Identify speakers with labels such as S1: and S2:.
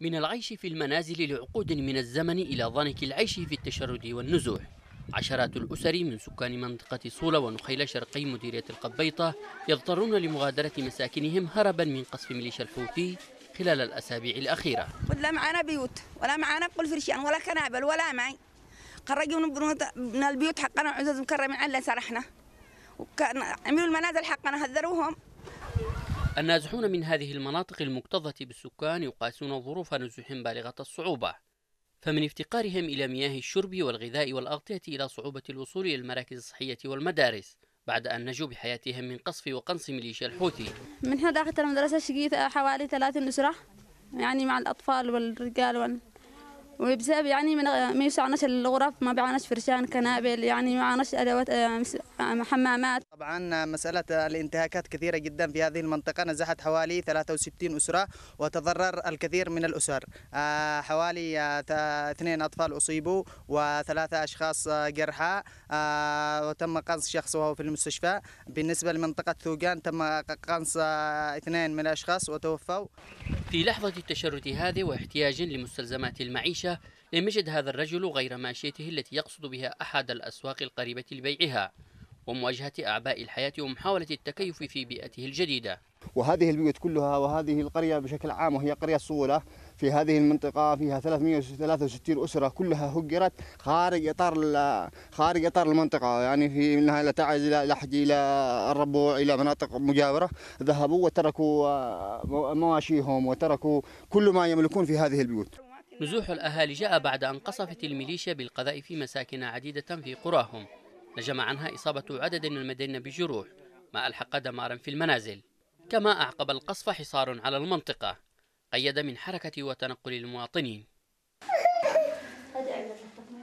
S1: من العيش في المنازل لعقود من الزمن إلى ضنك العيش في التشرد والنزوح عشرات الأسر من سكان منطقة صولة ونخيل شرقي مديرية القبيطة يضطرون لمغادرة مساكنهم هربا من قصف ميليشيا الحوثي خلال الأسابيع الأخيرة
S2: لا معنا بيوت ولا معنا قل فرشان ولا كنابل ولا معي خرجوا من البيوت حقنا وعزاز مكرمين على سرحنا وكان عملوا المنازل حقنا هذروهم
S1: النازحون من هذه المناطق المكتظة بالسكان يقاسون ظروف نزوح بالغة الصعوبة فمن افتقارهم إلى مياه الشرب والغذاء والأغطية إلى صعوبة الوصول إلى المراكز الصحية والمدارس بعد أن نجوا بحياتهم من قصف وقنص ميليشيا الحوثي
S3: من هنا داخل المدرسة شقيت حوالي ثلاث أسرة يعني مع الأطفال والرجال وال... وبسبب يعني ما يسعناش الغرف ما بيعناش فرشان كنابل يعني ما عناش ادوات آه، آه، حمامات
S4: طبعا مساله الانتهاكات كثيره جدا في هذه المنطقه نزحت حوالي 63 اسره وتضرر الكثير من الاسر آه، حوالي اثنين اطفال اصيبوا وثلاثه اشخاص جرحى وتم قنص شخص وهو في المستشفى بالنسبه لمنطقه ثوقان تم قنص اثنين من الاشخاص وتوفوا
S1: في لحظة التشرد هذه واحتياج لمستلزمات المعيشة لم يجد هذا الرجل غير ماشيته التي يقصد بها أحد الأسواق القريبة لبيعها ومواجهة أعباء الحياة ومحاولة التكيف في بيئته الجديدة
S5: وهذه البيوت كلها وهذه القرية بشكل عام وهي قرية صولة في هذه المنطقة فيها 363 أسرة كلها هجرت خارج إطار خارج إطار المنطقة يعني في منها إلى تعز إلى لحج إلى الربوع إلى مناطق مجاورة ذهبوا وتركوا آه، مواشيهم وتركوا كل ما يملكون في هذه البيوت
S1: نزوح الأهالي جاء بعد أن قصفت الميليشيا بالقذائف في مساكن عديدة في قراهم نجم عنها إصابة عدد من المدنيين بجروح ما ألحق دمارا في المنازل كما أعقب القصف حصار على المنطقة قيد من حركة وتنقل
S3: المواطنين